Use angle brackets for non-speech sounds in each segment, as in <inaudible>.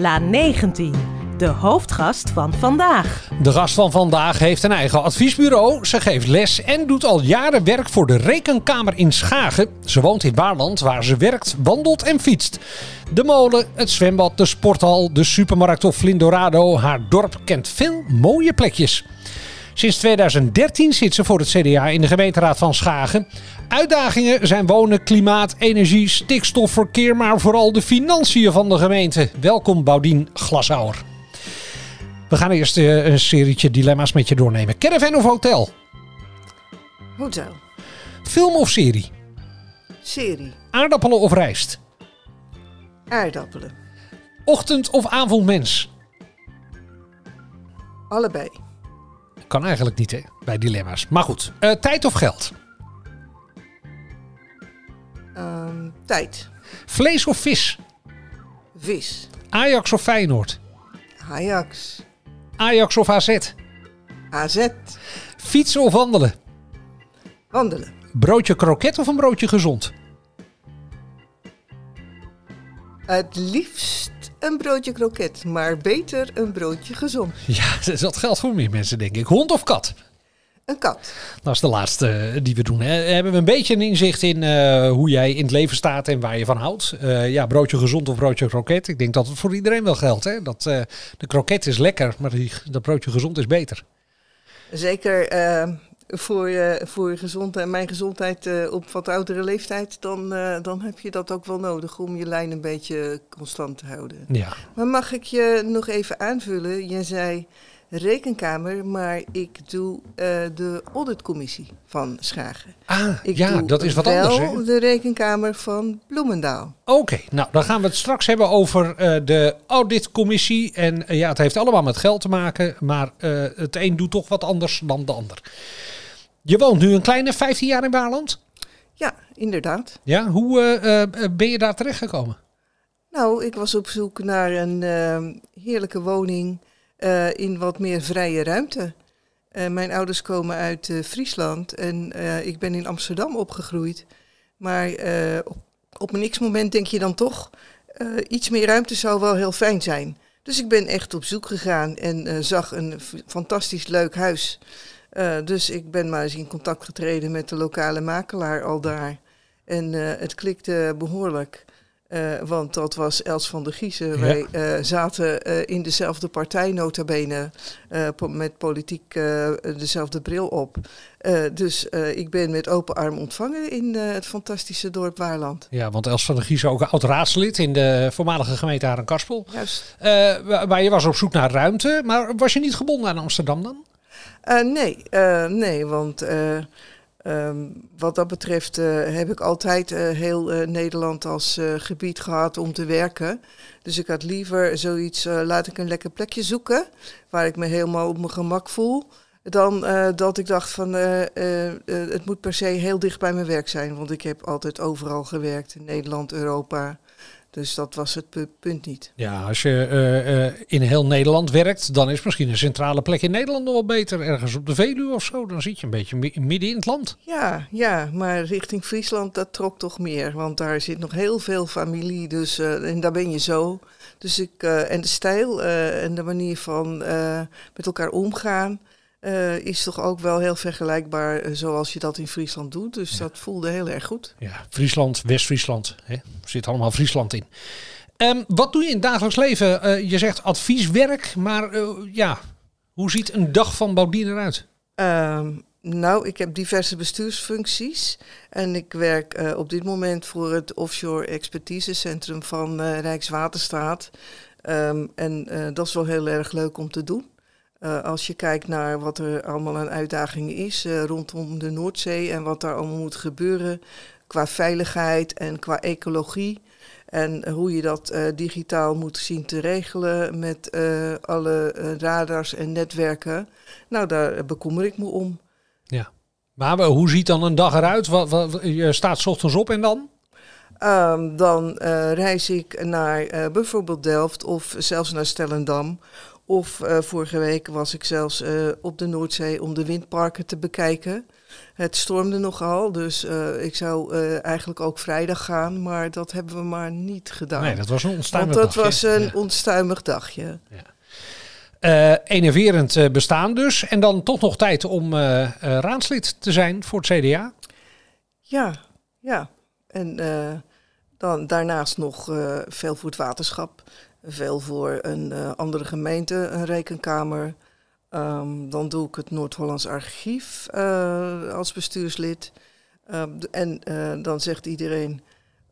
La 19, de hoofdgast van vandaag. De gast van vandaag heeft een eigen adviesbureau. Ze geeft les en doet al jaren werk voor de Rekenkamer in Schagen. Ze woont in Baarland, waar ze werkt, wandelt en fietst. De molen, het zwembad, de sporthal, de supermarkt of Flindorado. Haar dorp kent veel mooie plekjes. Sinds 2013 zit ze voor het CDA in de gemeenteraad van Schagen. Uitdagingen zijn wonen, klimaat, energie, stikstof, verkeer, maar vooral de financiën van de gemeente. Welkom Boudien Glasauer. We gaan eerst eh, een serietje dilemma's met je doornemen. Caravan of hotel? Hotel. Film of serie? Serie. Aardappelen of rijst? Aardappelen. Ochtend of avondmens? Allebei. Kan eigenlijk niet, hè? Bij dilemma's. Maar goed, eh, tijd of geld? Ehm, tijd. Vlees of vis? Vis. Ajax of Feyenoord? Ajax. Ajax of AZ? AZ. Fietsen of wandelen? Wandelen. Broodje kroket of een broodje gezond? Het liefst een broodje kroket, maar beter een broodje gezond. Ja, <laughs> dat geldt voor meer mensen, denk ik. Hond of kat? Een kat. Dat is de laatste eh, die we doen. Hebben we een beetje een inzicht in eh, hoe jij in het leven staat en waar je van houdt? Eh, ja, broodje gezond of broodje kroket. Ik denk dat het voor iedereen wel geldt. Hè? Dat, de kroket is lekker, maar die, dat broodje gezond is beter. Zeker eh, voor, je, voor je gezondheid, mijn gezondheid eh, op wat oudere leeftijd, dan, eh, dan heb je dat ook wel nodig om je lijn een beetje constant te houden. Ja. Maar mag ik je nog even aanvullen? Jij zei rekenkamer, maar ik doe de auditcommissie van Schagen. Ah, ja, dat is wat anders. Hè? de rekenkamer van Bloemendaal. Oké, nou dan gaan we het straks hebben over de auditcommissie. En ja, het heeft allemaal met geld te maken, maar het een doet toch wat anders dan de ander. Je woont nu een kleine 15 jaar in Waarland? Ja, inderdaad. Ja, hoe eh, eh, ben je daar terecht gekomen? Nou, ik was op zoek naar een ehm, heerlijke woning eh, in wat meer vrije ruimte. mijn ouders komen uit Friesland en ik ben in Amsterdam opgegroeid. Maar op, op een x-moment denk je dan toch, iets meer ruimte zou wel heel fijn zijn. Dus ik ben echt op zoek gegaan en zag een fantastisch leuk huis. Eh, dus ik ben maar eens in contact getreden met de lokale makelaar al daar. En eh, het klikte behoorlijk. Eh, want dat was Els van der Giezen. Wij zaten in dezelfde partij, notabene, met politiek dezelfde bril op. dus ik ben met open arm ontvangen in het fantastische dorp Waarland. Ja, want Els van der Giezen ook oud-raadslid in de voormalige gemeente Haren-Karspel. Juist. maar je was op zoek naar ruimte, maar was je niet gebonden aan Amsterdam dan? Eh, nee, eh, nee, want eh, ehm, wat dat betreft heb ik altijd heel Nederland als gebied gehad om te werken. Dus ik had liever zoiets, laat ik een lekker plekje zoeken waar ik me helemaal op mijn gemak voel. Dan dat ik dacht van het moet per se heel dicht bij mijn werk zijn. Want ik heb altijd overal gewerkt in Nederland, Europa. Dus dat was het punt niet. Ja, als je eh, eh, in heel Nederland werkt, dan is misschien een centrale plek in Nederland nog wel beter. Ergens op de Veluwe of zo, dan zit je een beetje midden in het land. Ja, ja, maar richting Friesland, dat trok toch meer. Want daar zit nog heel veel familie, dus, eh, en daar ben je zo. Dus ik, en de stijl en de manier van met elkaar omgaan. Eh, is toch ook wel heel vergelijkbaar eh, zoals je dat in Friesland doet. Dus dat voelde heel erg goed. Ja, Friesland, West-Friesland. Er zit allemaal Friesland in. Ehm, wat doe je in het dagelijks leven? Eh, je zegt advieswerk, maar ja, hoe ziet een dag van Baudien eruit? Ehm, nou, ik heb diverse bestuursfuncties en ik werk op dit moment voor het Offshore expertise centrum van Rijkswaterstaat. Ehm, en dat is wel heel erg leuk om te doen. Eh, als je kijkt naar wat er allemaal aan uitdaging is eh, rondom de Noordzee en wat daar allemaal moet gebeuren qua veiligheid en qua ecologie. En hoe je dat eh, digitaal moet zien te regelen met alle radars en netwerken. Nou, daar bekommer ik me om. Ja, maar hoe ziet dan een dag eruit? Wat, je staat ochtends op en dan? Ehm, dan reis ik naar bijvoorbeeld Delft of zelfs naar Stellendam of eh, vorige week was ik zelfs eh, op de Noordzee om de windparken te bekijken. Het stormde nogal, dus eh, ik zou eigenlijk ook vrijdag gaan, maar dat hebben we maar niet gedaan. Nee, dat was een onstuimig dagje. Want dat was een ontstuimig onstuimig dagje. Ja. enerverend bestaan dus. En dan toch nog tijd om raadslid te zijn voor het CDA? Ja, ja. En dan daarnaast nog veel voor het waterschap veel voor een eh, andere gemeente, een rekenkamer. Ehm, dan doe ik het Noord-Hollands Archief eh, als bestuurslid. Ehm, en eh, dan zegt iedereen,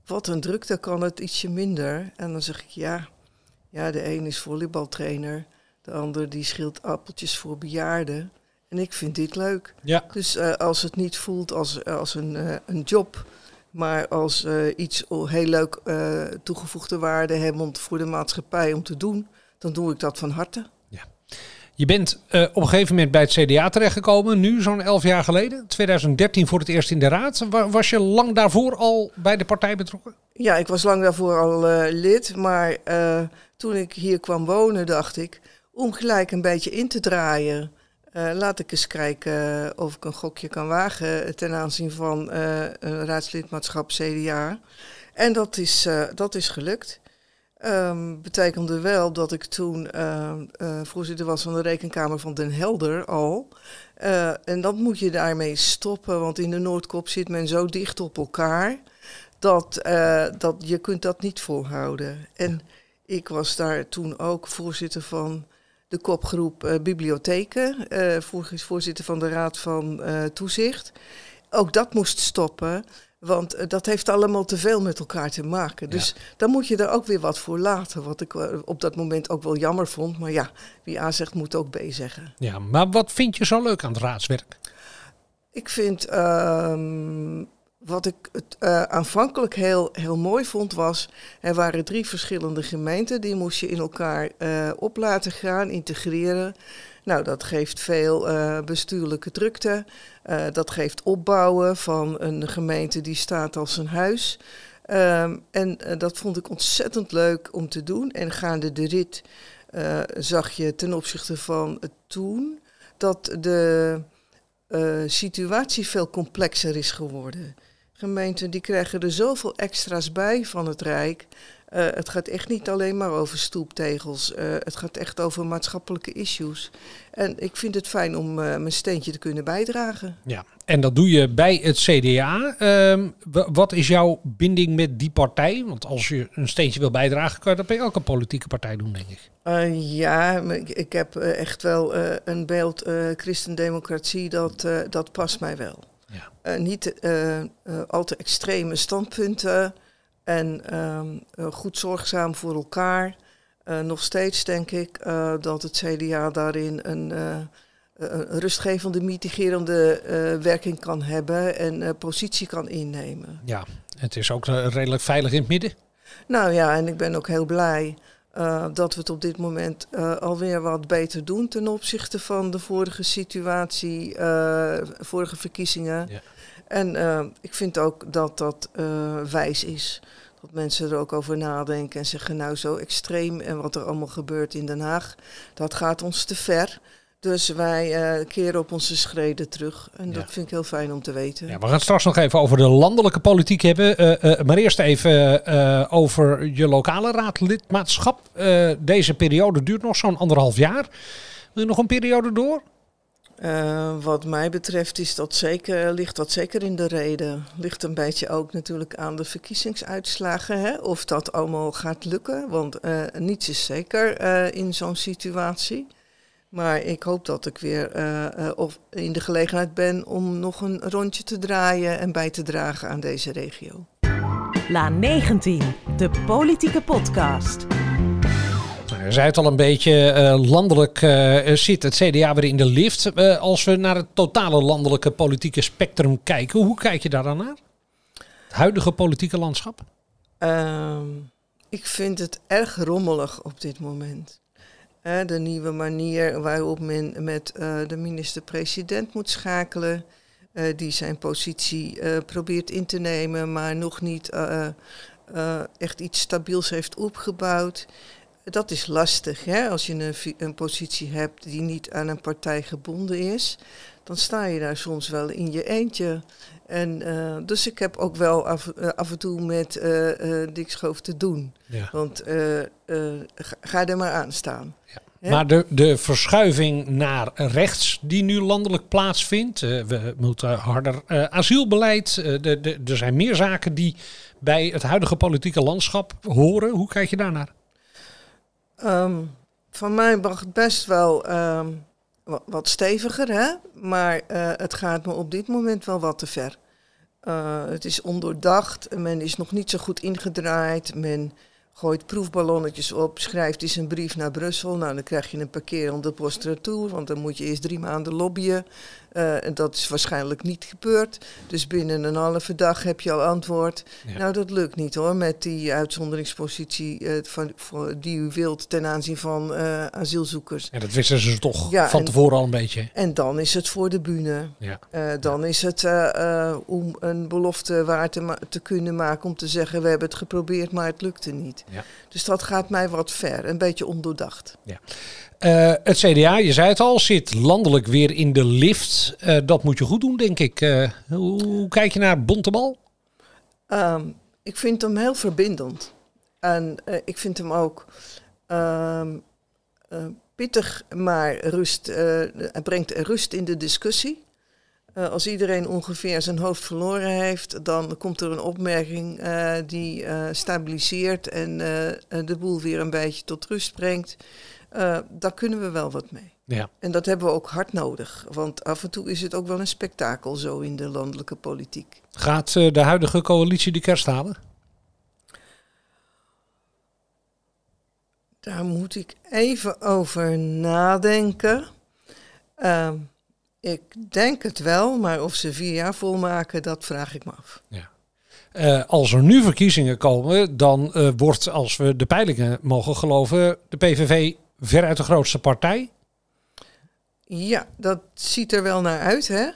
wat een drukte, kan het ietsje minder? En dan zeg ik, ja, ja de een is volleybaltrainer, de ander die schilt appeltjes voor bejaarden. En ik vind dit leuk. Ja. Dus als het niet voelt als, als een, een job, maar als eh, iets heel leuk eh, toegevoegde waarde hebben voor de maatschappij om te doen, dan doe ik dat van harte. Ja. Je bent eh, op een gegeven moment bij het CDA terechtgekomen, nu zo'n elf jaar geleden, 2013 voor het eerst in de raad. Was je lang daarvoor al bij de partij betrokken? Ja, ik was lang daarvoor al lid, maar toen ik hier kwam wonen, dacht ik, om gelijk een beetje in te draaien eh, laat ik eens kijken eh, of ik een gokje kan wagen ten aanzien van eh, een raadslidmaatschap CDA. En dat is, uh, dat is gelukt. Ehm, betekende wel dat ik toen ehm, voorzitter was van de rekenkamer van Den Helder al. en dat moet je daarmee stoppen, want in de Noordkop zit men zo dicht op elkaar dat, dat je kunt dat niet volhouden. En ik was daar toen ook voorzitter van de kopgroep eh, bibliotheken, eh, voorzitter van de Raad van eh, Toezicht. Ook dat moest stoppen. Want dat heeft allemaal te veel met elkaar te maken. Dus dan moet je er ook weer wat voor laten. Wat ik op dat moment ook wel jammer vond. Maar ja, wie A zegt moet ook B zeggen. Ja, maar wat vind je zo leuk aan het raadswerk? Ik vind ehm, wat ik het, eh, aanvankelijk heel, heel mooi vond was, er waren drie verschillende gemeenten, die moest je in elkaar eh, op laten gaan, integreren. Nou, dat geeft veel eh, bestuurlijke drukte, dat geeft opbouwen van een gemeente die staat als een huis. Ehm, en dat vond ik ontzettend leuk om te doen. En gaande de rit zag je ten opzichte van toen dat de situatie veel complexer is geworden. Gemeenten die krijgen er zoveel extra's bij van het Rijk. Eh, het gaat echt niet alleen maar over stoeptegels. Eh, het gaat echt over maatschappelijke issues. En ik vind het fijn om eh, mijn steentje te kunnen bijdragen. Ja, en dat doe je bij het CDA. Ehm, wat is jouw binding met die partij? Want als je een steentje wil bijdragen, kan je dat bij elke politieke partij doen, denk ik. ja, ik, heb echt wel een beeld christendemocratie. Dat, dat past mij wel. Ja. Eh, niet eh, eh, al te extreme standpunten en ehm, goed zorgzaam voor elkaar. nog steeds denk ik dat het CDA daarin een een rustgevende, mitigerende werking kan hebben en positie kan innemen. Ja, het is ook redelijk veilig in het midden. Nou ja, en ik ben ook heel blij eh, dat we het op dit moment uh, alweer wat beter doen ten opzichte van de vorige situatie, eh, vorige verkiezingen. Ja. En ik vind ook dat dat wijs is. Dat mensen er ook over nadenken en zeggen, nou zo extreem en wat er allemaal gebeurt in Den Haag, dat gaat ons te ver. Dus wij uh, keren op onze schreden terug. En dat vind ik heel fijn om te weten. Ja, we gaan het straks nog even over de landelijke politiek hebben. Eh, eh, maar eerst even over je lokale raadlidmaatschap. deze periode duurt nog zo'n anderhalf jaar. Wil je nog een periode door? wat mij betreft is dat zeker, ligt dat zeker in de reden. Ligt een beetje ook natuurlijk aan de verkiezingsuitslagen. Hè? Of dat allemaal gaat lukken. Want niets is zeker in zo'n situatie. Maar ik hoop dat ik weer eh, eh, of in de gelegenheid ben om nog een rondje te draaien en bij te dragen aan deze regio. La 19, de politieke podcast. Je nou, zei het al een beetje, eh, landelijk zit het CDA weer in de lift. als we naar het totale landelijke politieke spectrum kijken, hoe kijk je daar dan naar? Het huidige politieke landschap? Ehm, ik vind het erg rommelig op dit moment de nieuwe manier waarop men met eh, de minister-president moet schakelen. Eh, die zijn positie eh, probeert in te nemen, maar nog niet echt iets stabiels heeft opgebouwd. Dat is lastig hè? als je een, een positie hebt die niet aan een partij gebonden is dan sta je daar soms wel in je eentje. En, eh, dus ik heb ook wel af, eh, af en toe met uh, Schoof te doen. Ja. Want ga er maar aan staan. Ja. Maar de, de verschuiving naar rechts die nu landelijk plaatsvindt, we moeten harder asielbeleid, de, de, er zijn meer zaken die bij het huidige politieke landschap horen. Hoe kijk je daarnaar? Um, van mij mag het best wel ehm, wat steviger, hè? maar eh, het gaat me op dit moment wel wat te ver. Eh, het is ondoordacht, men is nog niet zo goed ingedraaid, men gooit proefballonnetjes op, schrijft eens een brief naar Brussel, nou dan krijg je een parkeer om de post want dan moet je eerst drie maanden lobbyen. Eh, en dat is waarschijnlijk niet gebeurd. Dus binnen een halve dag heb je al antwoord. Nou, dat lukt niet hoor, met die uitzonderingspositie uh, van, voor, die u wilt ten aanzien van eh, asielzoekers. Ja, dat wisten ze toch ja, van tevoren al een beetje. En dan is het voor de bühne. Ja. dan is het om een belofte waar te, te, kunnen maken om te zeggen, we hebben het geprobeerd, maar het lukte niet. Dus dat gaat mij wat ver, een beetje ondoordacht. Ja. Eh, het CDA, je zei het al, zit landelijk weer in de lift. Eh, dat moet je goed doen, denk ik. Eh, hoe, kijk je naar Bontebal? Um, ehm, ik vind hem heel verbindend. En ik vind hem ook ehm, pittig, maar rust, hij brengt rust in de discussie. als iedereen ongeveer zijn hoofd verloren heeft, dan komt er een opmerking die stabiliseert en de boel weer een beetje tot rust brengt. Eh, daar kunnen we wel wat mee. Ja. En dat hebben we ook hard nodig. Want af en toe is het ook wel een spektakel zo in de landelijke politiek. Gaat eh, de huidige coalitie die kerst halen? Daar moet ik even over nadenken. Ehm, ik denk het wel, maar of ze vier jaar volmaken, dat vraag ik me af. Ja. Eh, als er nu verkiezingen komen, dan wordt, als we de peilingen mogen geloven, de PVV veruit de grootste partij? Ja, dat ziet er wel naar uit, hè?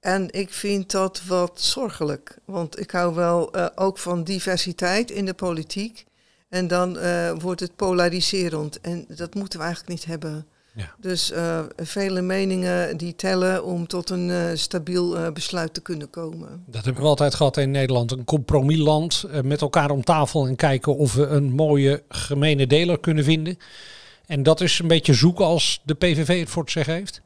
En ik vind dat wat zorgelijk. Want ik hou wel eh, ook van diversiteit in de politiek. En dan eh, wordt het polariserend. En dat moeten we eigenlijk niet hebben. Ja. Dus eh, vele meningen die tellen om tot een stabiel besluit te kunnen komen. Dat hebben we altijd gehad in Nederland. Een compromisland met elkaar om tafel en kijken of we een mooie gemene deler kunnen vinden. En dat is een beetje zoeken als de PVV het voor te zeggen heeft?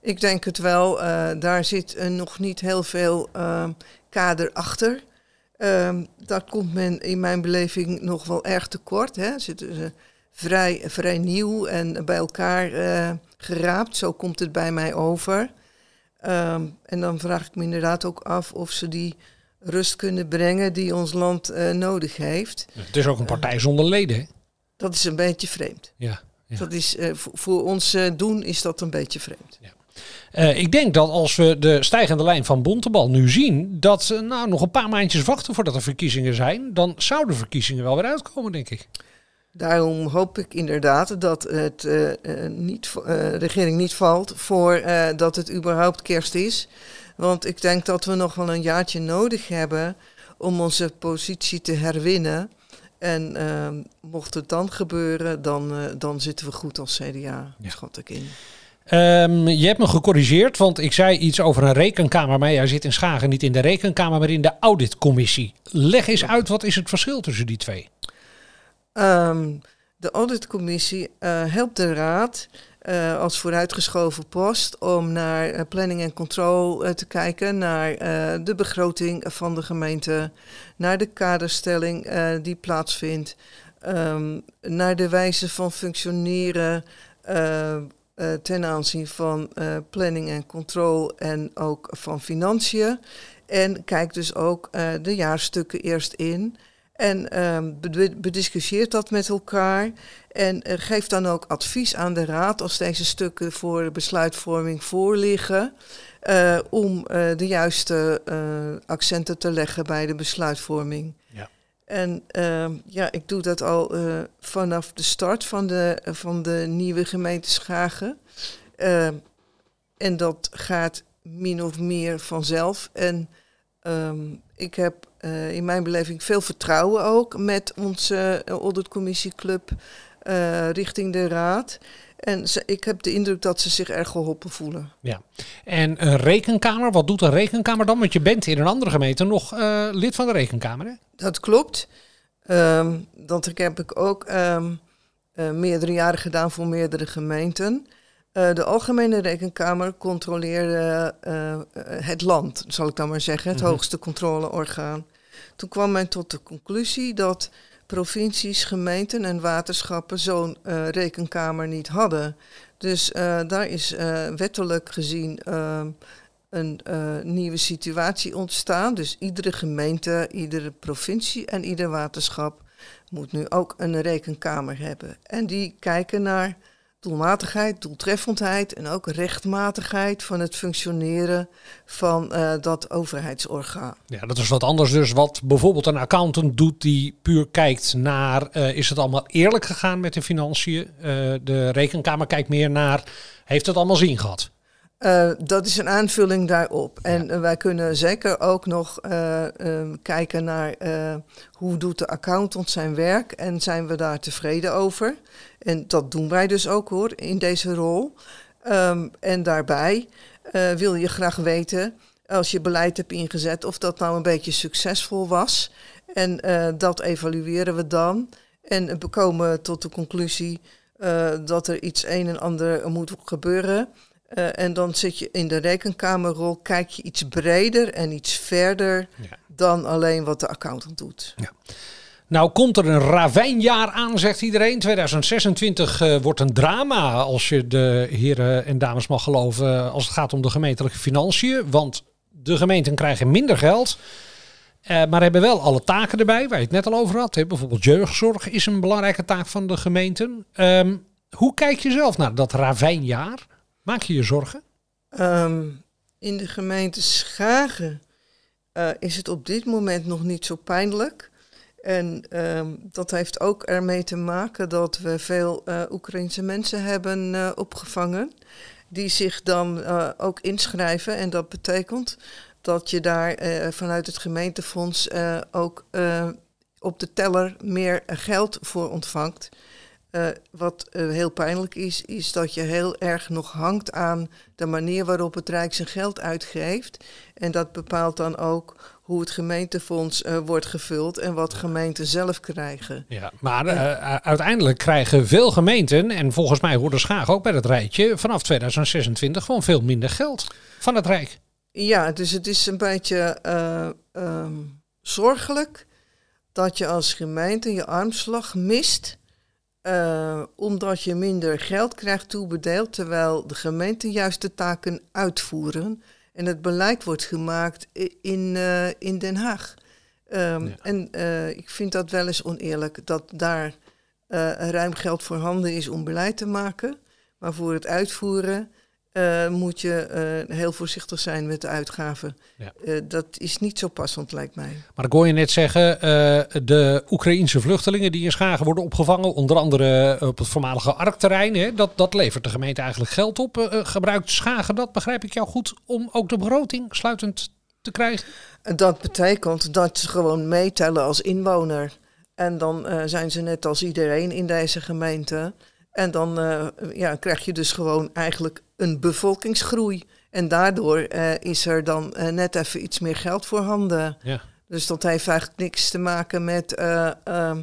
Ik denk het wel. Eh, daar zit nog niet heel veel eh, kader achter. Ehm, daar komt men in mijn beleving nog wel erg tekort. Hè. Zitten ze vrij, vrij nieuw en bij elkaar eh, geraapt. Zo komt het bij mij over. Ehm, en dan vraag ik me inderdaad ook af of ze die rust kunnen brengen die ons land nodig heeft. Het is ook een partij zonder leden. Hè? Dat is een beetje vreemd. Ja. Dat is, eh, voor ons eh, doen is dat een beetje vreemd. Eh, ik denk dat als we de stijgende lijn van Bontebal nu zien, dat ze nou, nog een paar maandjes wachten voordat er verkiezingen zijn, dan zouden verkiezingen wel weer uitkomen, denk ik. Daarom hoop ik inderdaad dat het, de regering niet valt voordat dat het überhaupt kerst is. Want ik denk dat we nog wel een jaartje nodig hebben om onze positie te herwinnen. En ehm, mocht het dan gebeuren, dan, eh, dan zitten we goed als CDA, ja. schat ik in. Ehm, je hebt me gecorrigeerd, want ik zei iets over een rekenkamer. Maar jij zit in Schagen niet in de rekenkamer, maar in de auditcommissie. Leg eens uit, wat is het verschil tussen die twee? Ehm, de auditcommissie eh, helpt de raad eh, als vooruitgeschoven post om naar eh, planning en controle eh, te kijken, naar de begroting van de gemeente, naar de kaderstelling die plaatsvindt, ehm, naar de wijze van functioneren ten aanzien van planning en controle en ook van financiën. En kijk dus ook de jaarstukken eerst in. En um, bediscussieert dat met elkaar. En geeft dan ook advies aan de raad als deze stukken voor besluitvorming voorliggen. Uh, om eh, de juiste eh, accenten te leggen bij de besluitvorming. Ja. En ehm, ja, ik doe dat al vanaf de start van de, van de nieuwe gemeente Schagen. Ehm, en dat gaat min of meer vanzelf. En ik heb eh, in mijn beleving veel vertrouwen ook met onze eh, auditcommissieclub uh, richting de raad. En ik heb de indruk dat ze zich erg geholpen voelen. Ja. En een rekenkamer, wat doet een rekenkamer dan? Want je bent in een andere gemeente nog lid van de rekenkamer, Dat klopt. dat ehm, heb ik ook um, uh, meerdere jaren gedaan voor meerdere gemeenten. de Algemene Rekenkamer controleerde het land, zal ik dan maar zeggen. Het mhm. hoogste controleorgaan. Toen kwam men tot de conclusie dat provincies, gemeenten en waterschappen zo'n eh, rekenkamer niet hadden. Dus eh, daar is eh, wettelijk gezien ehm, een nieuwe situatie ontstaan. Dus iedere gemeente, iedere provincie en ieder waterschap moet nu ook een rekenkamer hebben. En die kijken naar doelmatigheid, doeltreffendheid en ook rechtmatigheid van het functioneren van eh, dat overheidsorgaan. Ja, dat is wat anders dus wat bijvoorbeeld een accountant doet die puur kijkt naar eh, is het allemaal eerlijk gegaan met de financiën. Eh, de rekenkamer kijkt meer naar heeft het allemaal zin gehad. Eh, dat is een aanvulling daarop. En eh, wij kunnen zeker ook nog eh, ehm, kijken naar hoe doet de accountant zijn werk en zijn we daar tevreden over. En dat doen wij dus ook hoor, in deze rol. Ehm, en daarbij wil je graag weten, als je beleid hebt ingezet, of dat nou een beetje succesvol was. En dat evalueren we dan. En we komen tot de conclusie dat er iets een en ander moet gebeuren. Eh, en dan zit je in de rekenkamerrol, kijk je iets breder en iets verder dan alleen wat de accountant doet. Ja. Nou komt er een ravijnjaar aan, zegt iedereen. 2026 eh, wordt een drama, als je de heren en dames mag geloven, eh, als het gaat om de gemeentelijke financiën. Want de gemeenten krijgen minder geld. maar hebben wel alle taken erbij, waar je het net al over had. Hè. Bijvoorbeeld jeugdzorg is een belangrijke taak van de gemeenten. Ehm, hoe kijk je zelf naar dat ravijnjaar? Maak je je zorgen? Ehm, in de gemeente Schagen eh, is het op dit moment nog niet zo pijnlijk. En ehm, dat heeft ook ermee te maken dat we veel uh, Oekraïnse mensen hebben eh, opgevangen. Die zich dan ook inschrijven. En dat betekent dat je daar vanuit het gemeentefonds ook op de teller meer geld voor ontvangt. Eh, wat eh, heel pijnlijk is, is dat je heel erg nog hangt aan de manier waarop het Rijk zijn geld uitgeeft. En dat bepaalt dan ook hoe het gemeentefonds eh, wordt gevuld en wat gemeenten zelf krijgen. Ja, maar uiteindelijk krijgen veel gemeenten, en volgens mij hoorde Schaag ook bij dat rijtje, vanaf 2026 gewoon veel minder geld van het Rijk. Ja, dus het is een beetje ehm, zorgelijk dat je als gemeente je armslag mist eh, omdat je minder geld krijgt toebedeeld, terwijl de gemeenten juist de taken uitvoeren. En het beleid wordt gemaakt in, eh, in Den Haag. Ehm, en eh, ik vind dat wel eens oneerlijk dat daar ruim geld voorhanden is om beleid te maken. Maar voor het uitvoeren uh, moet je eh, heel voorzichtig zijn met de uitgaven. Ja. Eh, dat is niet zo passend, lijkt mij. Maar ik hoor je net zeggen, de Oekraïense vluchtelingen die in Schagen worden opgevangen, onder andere op het voormalige Arkterrein, hè, dat, dat levert de gemeente eigenlijk geld op. gebruikt Schagen dat, begrijp ik jou goed, om ook de begroting sluitend te krijgen? Dat betekent dat ze gewoon meetellen als inwoner. En dan zijn ze net als iedereen in deze gemeente. En dan ja, krijg je dus gewoon eigenlijk een bevolkingsgroei. En daardoor eh, is er dan eh, net even iets meer geld voorhanden. Ja. Dus dat heeft eigenlijk niks te maken met eh, ehm,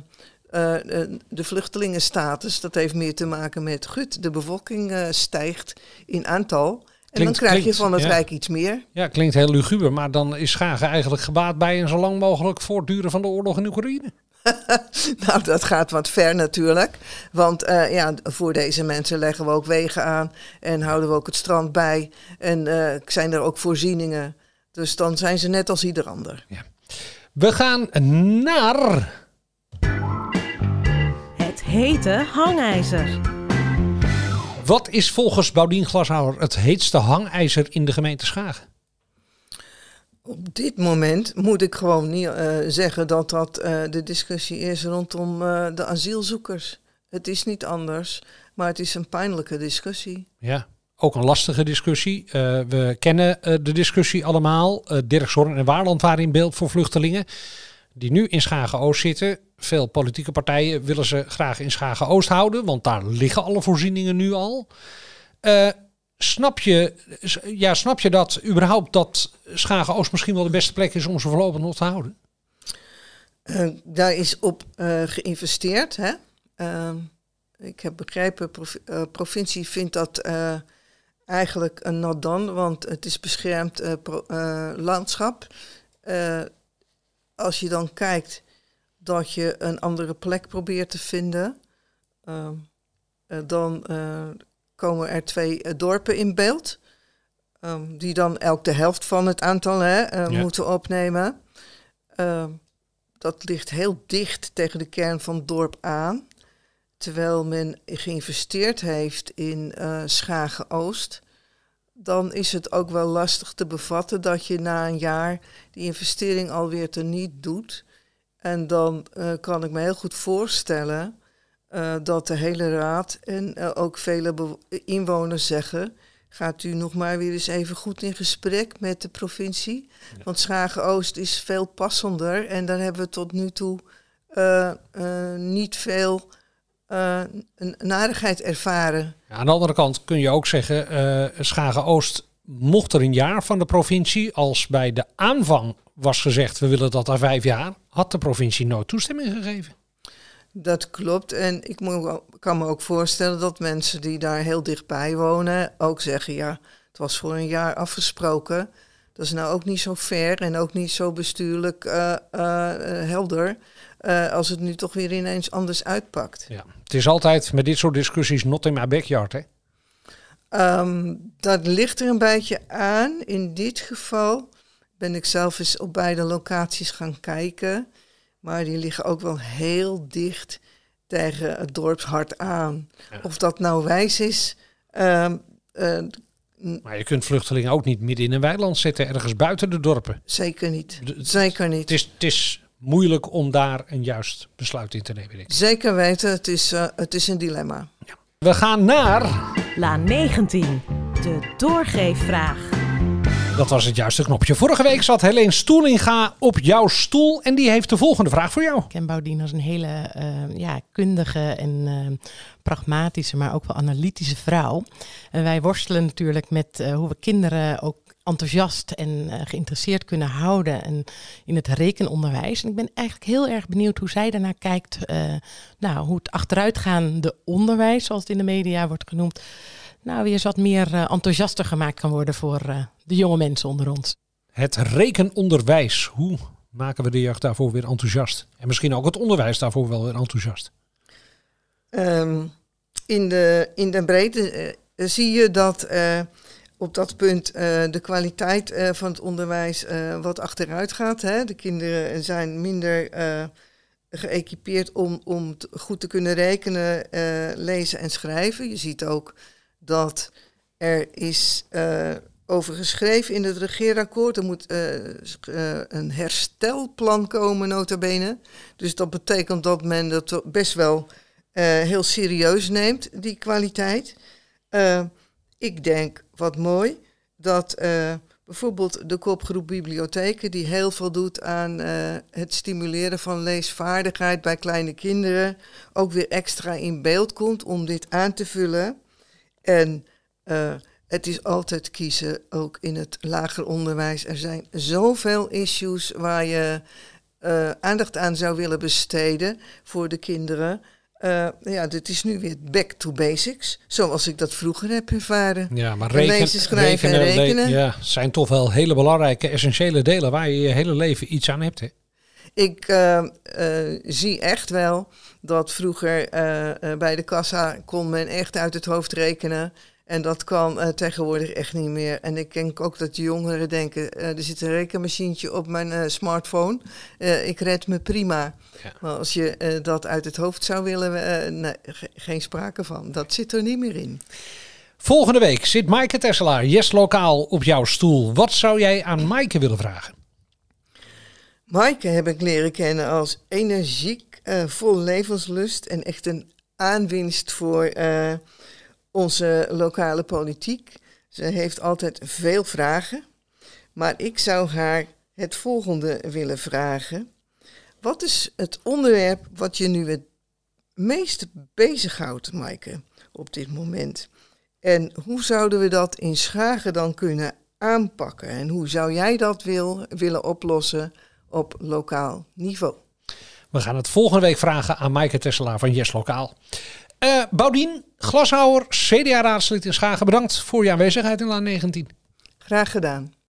de vluchtelingenstatus. Dat heeft meer te maken met, goed. de bevolking stijgt in aantal. En dan krijg je van het Rijk iets meer. Ja, klinkt heel luguber, maar dan is Schagen eigenlijk gebaat bij een zo lang mogelijk voortduren van de oorlog in Oekraïne. <laughs> nou, dat gaat wat ver natuurlijk. Want eh, ja, voor deze mensen leggen we ook wegen aan en houden we ook het strand bij. En eh, zijn er ook voorzieningen. Dus dan zijn ze net als ieder ander. Ja. We gaan naar. Het hete hangijzer. Wat is volgens Boudien Glashouwer het heetste hangijzer in de gemeente Schagen? op dit moment moet ik gewoon niet eh, zeggen dat dat eh, de discussie is rondom eh, de asielzoekers. Het is niet anders, maar het is een pijnlijke discussie. Ja, ook een lastige discussie. we kennen de discussie allemaal. Dirk Zorn en Waarland waren in beeld voor vluchtelingen die nu in Schagen-Oost zitten. Veel politieke partijen willen ze graag in Schagen-Oost houden, want daar liggen alle voorzieningen nu al. Snap je, ja, snap je dat überhaupt dat Schagen Oost misschien wel de beste plek is om ze voorlopig nog te houden? Eh, daar is op eh, geïnvesteerd. Hè? Ehm, ik heb begrepen, eh, provincie vindt dat eigenlijk een dan, want het is beschermd landschap. als je dan kijkt dat je een andere plek probeert te vinden, ehm, dan komen er twee eh, dorpen in beeld. Ehm, die dan elk de helft van het aantal hè, eh, moeten opnemen. Ehm, dat ligt heel dicht tegen de kern van het dorp aan. Terwijl men geïnvesteerd heeft in uh, eh, Schagen Oost. Dan is het ook wel lastig te bevatten dat je na een jaar die investering alweer te niet doet. En dan kan ik me heel goed voorstellen eh, dat de hele raad en eh, ook vele inwoners zeggen. Gaat u nog maar weer eens even goed in gesprek met de provincie? Want Schagen-Oost is veel passender en daar hebben we tot nu toe eh, niet veel narigheid ervaren. aan de andere kant kun je ook zeggen: Schagen-Oost mocht er een jaar van de provincie. Als bij de aanvang was gezegd: we willen dat daar vijf jaar, had de provincie nooit toestemming gegeven. Dat klopt. En ik moet, kan me ook voorstellen dat mensen die daar heel dichtbij wonen ook zeggen: ja, het was voor een jaar afgesproken. Dat is nou ook niet zo ver en ook niet zo bestuurlijk eh, eh, eh, helder. als het nu toch weer ineens anders uitpakt. Ja. Het is altijd met dit soort discussies not in my backyard, hè? Ehm, dat ligt er een beetje aan. In dit geval ben ik zelf eens op beide locaties gaan kijken maar die liggen ook wel heel dicht tegen het dorpshart aan. Of dat nou wijs is. Ehm, eh, maar je kunt vluchtelingen ook niet midden in een weiland zetten, ergens buiten de dorpen. Zeker niet. Zeker niet. Het is, het is moeilijk om daar een juist besluit in te nemen. Zeker weten, het is, eh, het is een dilemma. We gaan naar. La 19, de doorgeefvraag. Dat was het juiste knopje. Vorige week zat Helene Stoelinga op jouw stoel en die heeft de volgende vraag voor jou. Ik ken Boudien een hele eh, ja, kundige en eh, pragmatische, maar ook wel analytische vrouw. En wij worstelen natuurlijk met eh, hoe we kinderen ook enthousiast en geïnteresseerd kunnen houden en in het rekenonderwijs. En ik ben eigenlijk heel erg benieuwd hoe zij daarnaar kijkt, nou, hoe het achteruitgaande onderwijs, zoals het in de media wordt genoemd, nou weer eens wat meer eh, enthousiaster gemaakt kan worden voor eh, de jonge mensen onder ons. Het rekenonderwijs, hoe maken we de jeugd daarvoor weer enthousiast? En misschien ook het onderwijs daarvoor wel weer enthousiast? Ehm, in, de, in de breedte eh, zie je dat op dat punt de kwaliteit van het onderwijs wat achteruit gaat. Hè? De kinderen zijn minder geëquipeerd om, om goed te kunnen rekenen, lezen en schrijven. Je ziet ook dat er is uh, over geschreven in het regeerakkoord. Er moet eh, eh, een herstelplan komen, notabene. Dus dat betekent dat men dat best wel heel serieus neemt, die kwaliteit. ik denk, wat mooi, dat bijvoorbeeld de kopgroep bibliotheken, die heel veel doet aan het stimuleren van leesvaardigheid bij kleine kinderen, ook weer extra in beeld komt om dit aan te vullen. En eh, het is altijd kiezen, ook in het lager onderwijs. Er zijn zoveel issues waar je eh, aandacht aan zou willen besteden voor de kinderen. Eh, ja, dit is nu weer back to basics, zoals ik dat vroeger heb ervaren. Ja, maar reken, lezen, schrijven rekenen, en rekenen. ja, zijn toch wel hele belangrijke, essentiële delen waar je je hele leven iets aan hebt. Hè? ik eh, eh, zie echt wel dat vroeger eh, bij de kassa kon men echt uit het hoofd rekenen. En dat kan tegenwoordig echt niet meer. En ik denk ook dat de jongeren denken, er zit een rekenmachientje op mijn smartphone. ik red me prima. Maar als je dat uit het hoofd zou willen, geen sprake van. Dat zit er niet meer in. Volgende week zit Maaike Tesselaar, yes lokaal, op jouw stoel. Wat zou jij aan Maaike willen vragen? Maaike heb ik leren kennen als energiek, eh, vol levenslust en echt een aanwinst voor eh, onze lokale politiek. Ze heeft altijd veel vragen, maar ik zou haar het volgende willen vragen. Wat is het onderwerp wat je nu het meest bezighoudt, Maaike, op dit moment? En hoe zouden we dat in Schagen dan kunnen aanpakken? En hoe zou jij dat wil, willen oplossen op lokaal niveau. We gaan het volgende week vragen aan Maaike Tesselaar van Yes Lokaal. Uh, Boudien Glashouwer, CDA-raadslid in Schagen, bedankt voor je aanwezigheid in Laan 19. Graag gedaan.